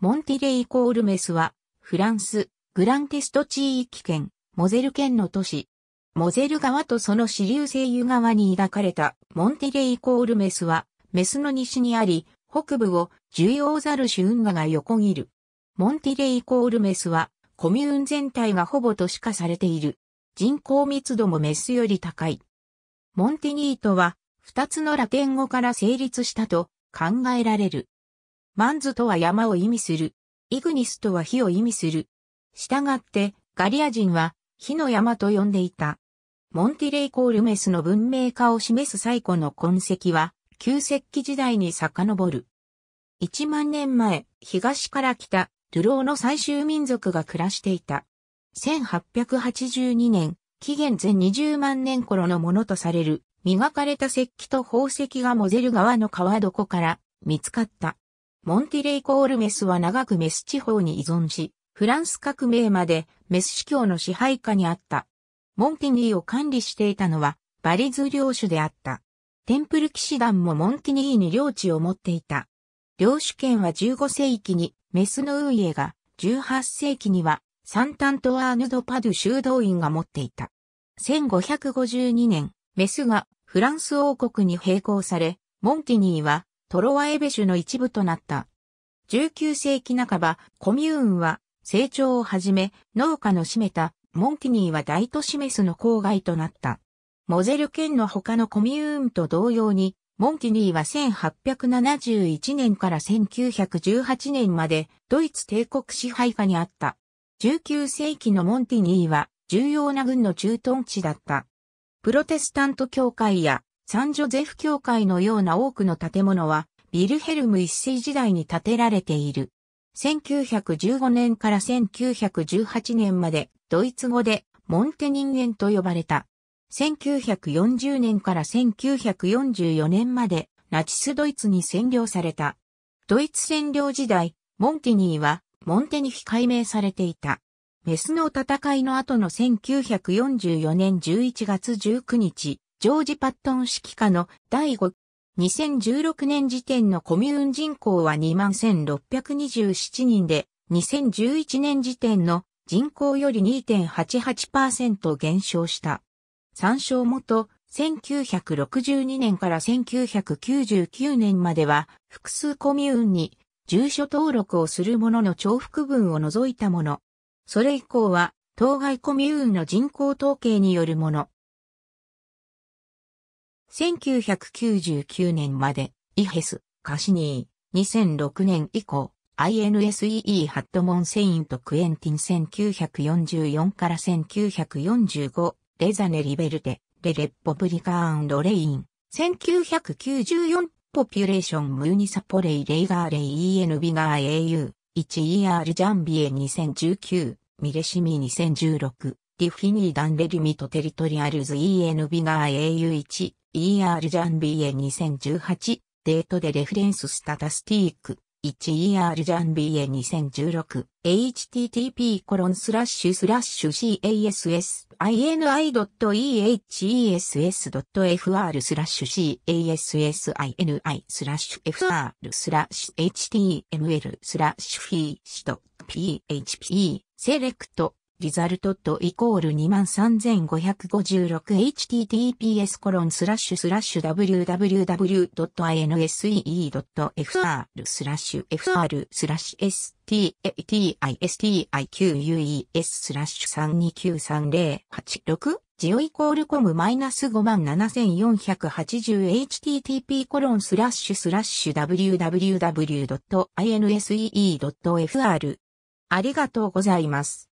モンティレイコールメスは、フランス、グランテスト地域圏、モゼル県の都市。モゼル川とその支流西湯川に抱かれたモンティレイコールメスは、メスの西にあり、北部を重要ザルシュ運河が横切る。モンティレイコールメスは、コミューン全体がほぼ都市化されている。人口密度もメスより高い。モンティニートは、二つのラテン語から成立したと考えられる。マンズとは山を意味する。イグニスとは火を意味する。したがって、ガリア人は火の山と呼んでいた。モンティレイコールメスの文明化を示す最古の痕跡は、旧石器時代に遡る。1万年前、東から来た、ルローの最終民族が暮らしていた。1882年、紀元前20万年頃のものとされる、磨かれた石器と宝石がモゼル川の川床から見つかった。モンティレイコールメスは長くメス地方に依存し、フランス革命までメス司教の支配下にあった。モンティニーを管理していたのはバリズ領主であった。テンプル騎士団もモンティニーに領地を持っていた。領主権は15世紀にメスの運営が、18世紀にはサンタントワーヌドパドゥ修道院が持っていた。1552年、メスがフランス王国に並行され、モンティニーはトロワエベシュの一部となった。19世紀半ば、コミューンは成長をはじめ、農家の占めたモンティニーは大都市メスの郊外となった。モゼル県の他のコミューンと同様に、モンティニーは1871年から1918年までドイツ帝国支配下にあった。19世紀のモンティニーは重要な軍の駐屯地だった。プロテスタント教会やサンジョゼフ教会のような多くの建物は、ビルヘルム一世時代に建てられている。1915年から1918年までドイツ語でモンテ人間と呼ばれた。1940年から1944年までナチスドイツに占領された。ドイツ占領時代、モンテニーはモンテニフィ改名されていた。メスの戦いの後の1944年11月19日、ジョージ・パットン指揮下の第5、2016年時点のコミューン人口は21,627人で、2011年時点の人口より2.88%減少した。参照元、1962年から1999年までは、複数コミューンに住所登録をする者の重複分を除いたもの。それ以降は、当該コミューンの人口統計によるもの。1999年まで、イヘス、カシニー、2006年以降、INSEE ハットモンセイントクエンティン1944から1945、レザネリベルテ、レレッポブリカーレイン、1994ポピュレーションムーニサポレイレイガーレイ EN ビガー AU、1ER ジャンビエ2019、ミレシミ2016、ディフィニーダンレリミトテリトリアルズ EN ビガー AU1 ER ジャン BA2018 デートでレフレンススタタスティーク 1ER ジャン BA2016 http コロンスラッシュスラッシュ cassini.ehess.fr スラッシュ cassini スラッシュ fr スラッシュ html スラッシュフィー h と php セレクトリザルトットイコール 23556https コロンスラッシュスラッシュ www.insee.fr スラッシュ fr スラッシュ statistiques スラッシュ329308ジオイコールコムマイナス5万 7480http コロンスラッシュスラッシュ www.insee.fr ありがとうございます。